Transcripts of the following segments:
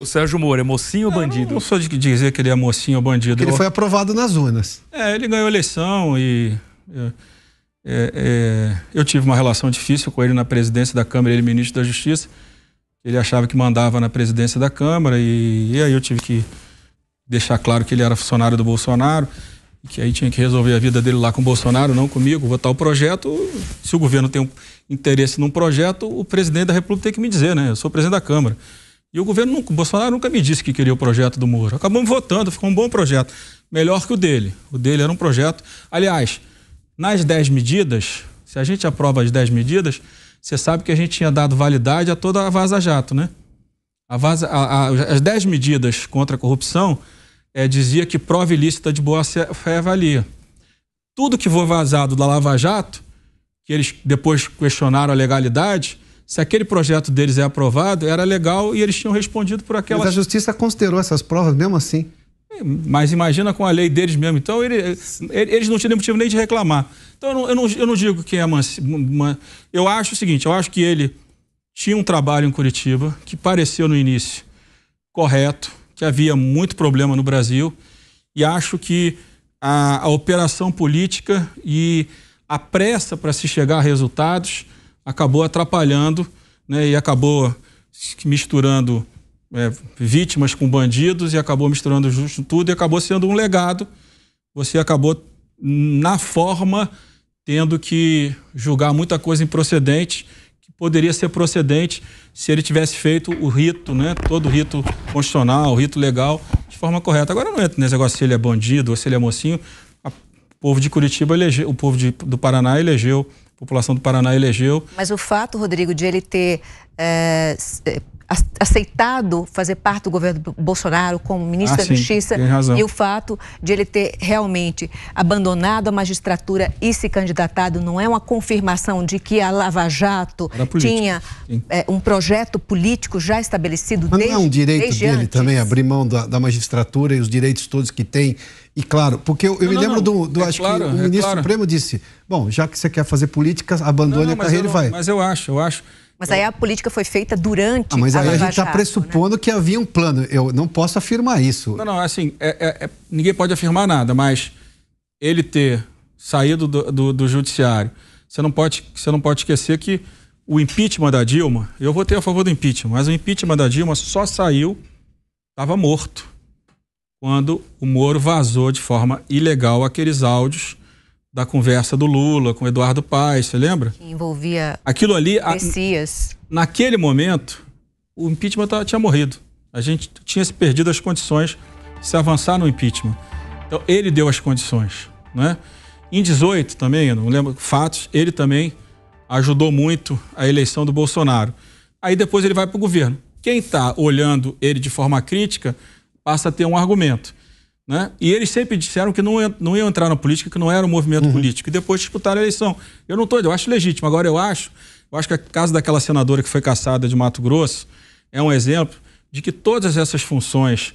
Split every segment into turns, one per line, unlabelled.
O Sérgio Moro é mocinho ou bandido? Eu não sou de dizer que ele é mocinho ou bandido. Porque ele foi aprovado nas urnas. É, ele ganhou a eleição e. É, é, é, eu tive uma relação difícil com ele na presidência da Câmara, ele é ministro da Justiça. Ele achava que mandava na presidência da Câmara e, e aí eu tive que deixar claro que ele era funcionário do Bolsonaro e que aí tinha que resolver a vida dele lá com o Bolsonaro, não comigo, votar o projeto. Se o governo tem um interesse num projeto, o presidente da República tem que me dizer, né? Eu sou presidente da Câmara. E o governo, nunca, o Bolsonaro nunca me disse que queria o projeto do Moro. Acabamos votando, ficou um bom projeto. Melhor que o dele. O dele era um projeto. Aliás, nas 10 medidas, se a gente aprova as 10 medidas, você sabe que a gente tinha dado validade a toda a Vaza Jato, né? A vaza, a, a, as 10 medidas contra a corrupção é, dizia que prova ilícita de boa fé valia. Tudo que foi vazado da Lava Jato, que eles depois questionaram a legalidade, se aquele projeto deles é aprovado, era legal e eles tinham respondido por aquela. Mas a justiça considerou essas provas mesmo assim? É, mas imagina com a lei deles mesmo. Então, ele, eles não tinham motivo nem de reclamar. Então, eu não, eu não, eu não digo que é manci... Eu acho o seguinte: eu acho que ele tinha um trabalho em Curitiba que pareceu no início correto, que havia muito problema no Brasil, e acho que a, a operação política e a pressa para se chegar a resultados acabou atrapalhando né, e acabou misturando é, vítimas com bandidos e acabou misturando justo tudo e acabou sendo um legado. Você acabou, na forma, tendo que julgar muita coisa improcedente, que poderia ser procedente se ele tivesse feito o rito, né, todo o rito constitucional, o rito legal, de forma correta. Agora não entra é nesse negócio se ele é bandido ou se ele é mocinho. O povo de Curitiba elegeu, o povo de, do Paraná elegeu população do Paraná elegeu. Mas o fato, Rodrigo, de ele ter é, aceitado fazer parte do governo Bolsonaro como ministro ah, da sim, Justiça e o fato de ele ter realmente abandonado a magistratura e se candidatado não é uma confirmação de que a Lava Jato tinha é, um projeto político já estabelecido Mas desde não é um direito dele antes. também abrir mão da, da magistratura e os direitos todos que tem e claro, porque eu, eu não, me lembro não, do, do é acho claro, que o é ministro é claro. Supremo disse, bom, já que você quer fazer política, abandone não, a carreira e vai. Mas eu acho, eu acho mas aí é. a política foi feita durante ah, mas a Mas aí a gente está pressupondo né? que havia um plano. Eu não posso afirmar isso. Não, não, é assim, é, é, é, ninguém pode afirmar nada, mas ele ter saído do, do, do judiciário, você não, pode, você não pode esquecer que o impeachment da Dilma, eu votei a favor do impeachment, mas o impeachment da Dilma só saiu, estava morto, quando o Moro vazou de forma ilegal aqueles áudios da conversa do Lula com Eduardo Paes, você lembra? Que envolvia aquilo ali, a, naquele momento, o impeachment tinha morrido. A gente tinha se perdido as condições de se avançar no impeachment. Então ele deu as condições, né? Em 18 também, eu não lembro fatos, ele também ajudou muito a eleição do Bolsonaro. Aí depois ele vai para o governo. Quem está olhando ele de forma crítica passa a ter um argumento. Né? E eles sempre disseram que não, não iam entrar na política, que não era um movimento uhum. político. E depois disputaram a eleição. Eu não estou, eu acho legítimo. Agora, eu acho, eu acho que a casa daquela senadora que foi caçada de Mato Grosso é um exemplo de que todas essas funções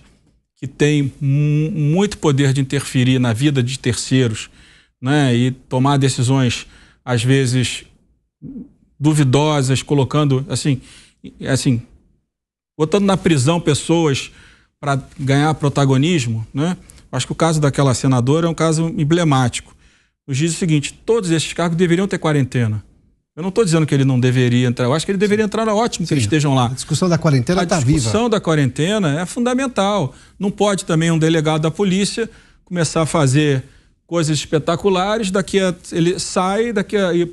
que têm muito poder de interferir na vida de terceiros né? e tomar decisões, às vezes, duvidosas, colocando, assim, é assim botando na prisão pessoas para ganhar protagonismo, né? Acho que o caso daquela senadora é um caso emblemático. Nos diz o seguinte: todos esses cargos deveriam ter quarentena. Eu não estou dizendo que ele não deveria entrar, eu acho que ele deveria entrar, é ótimo Sim. que eles estejam lá. A discussão da quarentena está viva. A discussão da quarentena é fundamental. Não pode também um delegado da polícia começar a fazer coisas espetaculares, daqui a, ele sai, daqui a. E,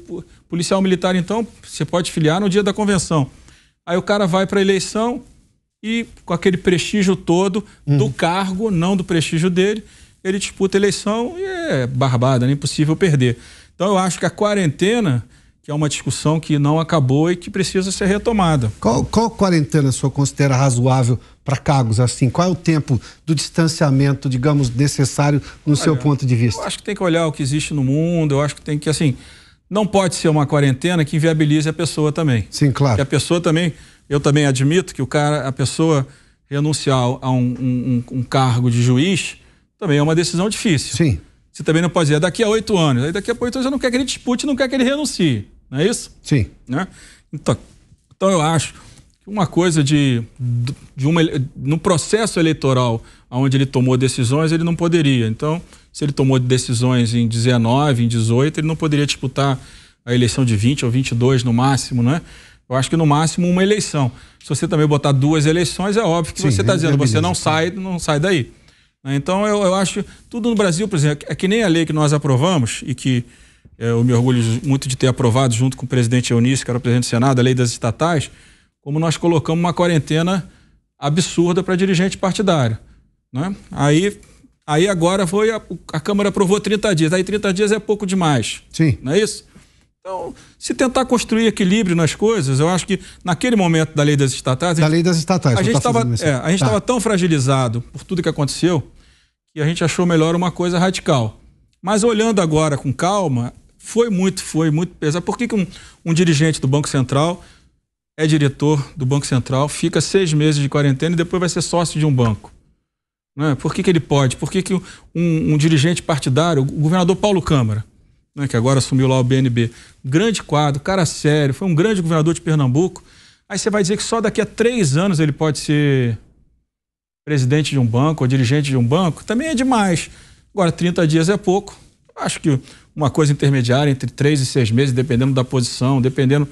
policial militar, então, você pode filiar no dia da convenção. Aí o cara vai para a eleição, e com aquele prestígio todo uhum. do cargo, não do prestígio dele, ele disputa a eleição e é barbada, é impossível perder. Então eu acho que a quarentena, que é uma discussão que não acabou e que precisa ser retomada. Qual, qual quarentena o senhor considera razoável para cargos assim? Qual é o tempo do distanciamento, digamos, necessário no Olha, seu ponto de vista? Eu acho que tem que olhar o que existe no mundo, eu acho que tem que, assim, não pode ser uma quarentena que inviabilize a pessoa também. Sim, claro. Que a pessoa também eu também admito que o cara, a pessoa renunciar a um, um, um cargo de juiz também é uma decisão difícil. Sim. Você também não pode dizer, é daqui a oito anos. Aí daqui a oito anos você não quer que ele dispute, não quer que ele renuncie. Não é isso? Sim. Né? Então, então eu acho que uma coisa de, de uma, no processo eleitoral onde ele tomou decisões, ele não poderia. Então, se ele tomou decisões em 19, em 18, ele não poderia disputar a eleição de 20 ou 22 no máximo, né? Eu acho que no máximo uma eleição. Se você também botar duas eleições, é óbvio que Sim, você está é dizendo, você não sai, não sai daí. Né? Então, eu, eu acho, tudo no Brasil, por exemplo, é que nem a lei que nós aprovamos e que é, eu me orgulho muito de ter aprovado junto com o presidente Eunice, que era o presidente do Senado, a lei das estatais, como nós colocamos uma quarentena absurda para dirigente partidário. Né? Aí, aí agora foi, a, a Câmara aprovou 30 dias, aí 30 dias é pouco demais. Sim. Não é isso? Então, se tentar construir equilíbrio nas coisas, eu acho que naquele momento da lei das estatais. Da lei das estatais, a gente estava tá é, tá. tão fragilizado por tudo que aconteceu que a gente achou melhor uma coisa radical. Mas olhando agora com calma, foi muito, foi muito pesado. Por que, que um, um dirigente do Banco Central é diretor do Banco Central, fica seis meses de quarentena e depois vai ser sócio de um banco? Né? Por que, que ele pode? Por que, que um, um dirigente partidário, o governador Paulo Câmara, né, que agora assumiu lá o BNB, grande quadro, cara sério, foi um grande governador de Pernambuco. Aí você vai dizer que só daqui a três anos ele pode ser presidente de um banco ou dirigente de um banco? Também é demais. Agora, 30 dias é pouco. Acho que uma coisa intermediária entre três e seis meses, dependendo da posição, dependendo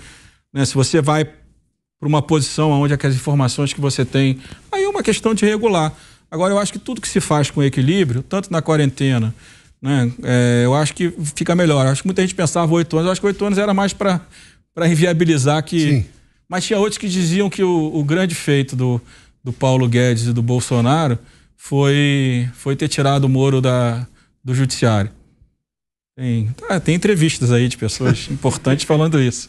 né, se você vai para uma posição onde aquelas informações que você tem. Aí é uma questão de regular. Agora, eu acho que tudo que se faz com equilíbrio, tanto na quarentena né? É, eu acho que fica melhor. acho que muita gente pensava oito anos. Eu acho que oito anos era mais para inviabilizar que. Sim. Mas tinha outros que diziam que o, o grande feito do, do Paulo Guedes e do Bolsonaro foi, foi ter tirado o Moro da, do judiciário. Tem, tá, tem entrevistas aí de pessoas importantes falando isso.